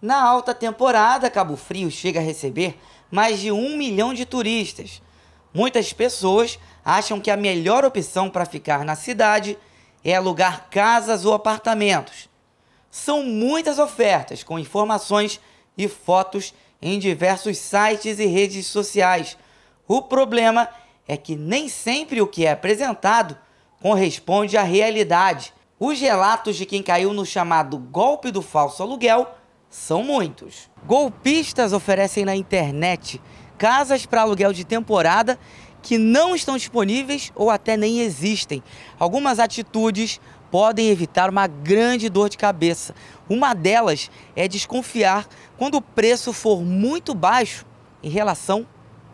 Na alta temporada, Cabo Frio chega a receber mais de um milhão de turistas. Muitas pessoas acham que a melhor opção para ficar na cidade é alugar casas ou apartamentos. São muitas ofertas com informações e fotos em diversos sites e redes sociais. O problema é que nem sempre o que é apresentado corresponde à realidade. Os relatos de quem caiu no chamado golpe do falso aluguel são muitos. Golpistas oferecem na internet casas para aluguel de temporada que não estão disponíveis ou até nem existem. Algumas atitudes podem evitar uma grande dor de cabeça. Uma delas é desconfiar quando o preço for muito baixo em relação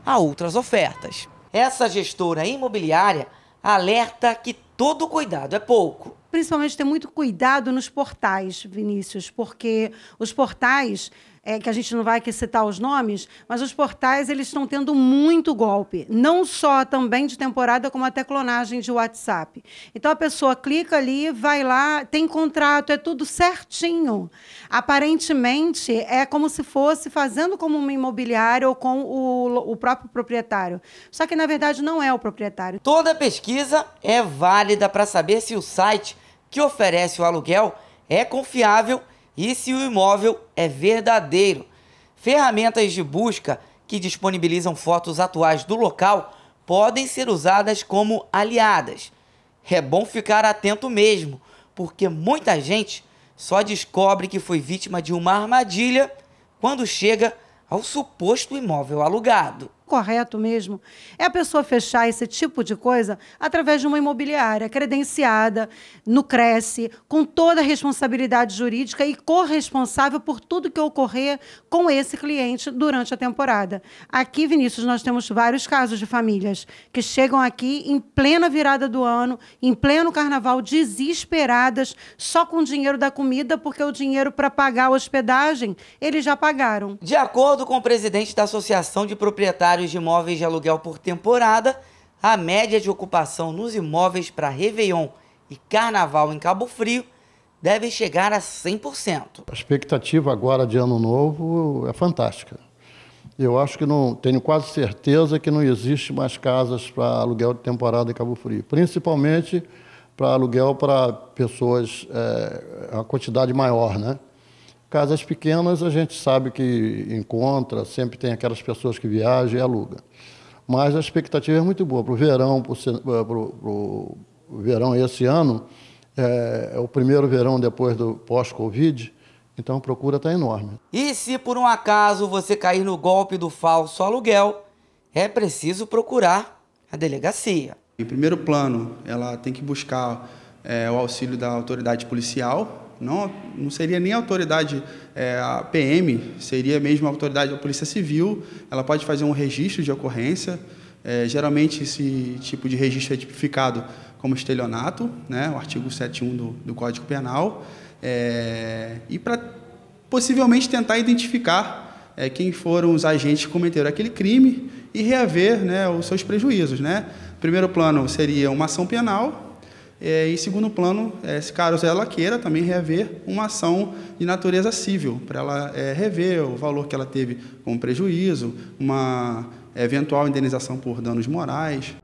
a outras ofertas. Essa gestora imobiliária alerta que todo cuidado é pouco principalmente ter muito cuidado nos portais, Vinícius, porque os portais, é, que a gente não vai aqui citar os nomes, mas os portais eles estão tendo muito golpe, não só também de temporada, como até clonagem de WhatsApp. Então a pessoa clica ali, vai lá, tem contrato, é tudo certinho. Aparentemente é como se fosse fazendo como uma imobiliária ou com o, o próprio proprietário. Só que na verdade não é o proprietário. Toda pesquisa é válida para saber se o site que oferece o aluguel é confiável e se o imóvel é verdadeiro. Ferramentas de busca que disponibilizam fotos atuais do local podem ser usadas como aliadas. É bom ficar atento mesmo, porque muita gente só descobre que foi vítima de uma armadilha quando chega ao suposto imóvel alugado correto mesmo é a pessoa fechar esse tipo de coisa através de uma imobiliária credenciada, no Cresce, com toda a responsabilidade jurídica e corresponsável por tudo que ocorrer com esse cliente durante a temporada. Aqui, Vinícius, nós temos vários casos de famílias que chegam aqui em plena virada do ano, em pleno carnaval, desesperadas, só com o dinheiro da comida, porque o dinheiro para pagar a hospedagem eles já pagaram. De acordo com o presidente da Associação de Proprietários de imóveis de aluguel por temporada, a média de ocupação nos imóveis para Réveillon e Carnaval em Cabo Frio deve chegar a 100%. A expectativa agora de ano novo é fantástica. Eu acho que não, tenho quase certeza que não existe mais casas para aluguel de temporada em Cabo Frio, principalmente para aluguel para pessoas, é, eh, uma quantidade maior, né? Casas pequenas a gente sabe que encontra, sempre tem aquelas pessoas que viajam e aluga. Mas a expectativa é muito boa. Para o verão, para o eh, verão esse ano, é, é o primeiro verão depois do pós-Covid, então a procura está enorme. E se por um acaso você cair no golpe do falso aluguel, é preciso procurar a delegacia. Em primeiro plano, ela tem que buscar é, o auxílio da autoridade policial, não, não seria nem autoridade é, a PM, seria mesmo a autoridade da Polícia Civil, ela pode fazer um registro de ocorrência. É, geralmente, esse tipo de registro é tipificado como estelionato, né, o artigo 71 do, do Código Penal, é, e para possivelmente tentar identificar é, quem foram os agentes que cometeram aquele crime e reaver né, os seus prejuízos. Né? Primeiro plano seria uma ação penal, é, e segundo plano, é, se caso ela queira também rever uma ação de natureza civil, para ela é, rever o valor que ela teve como prejuízo, uma eventual indenização por danos morais.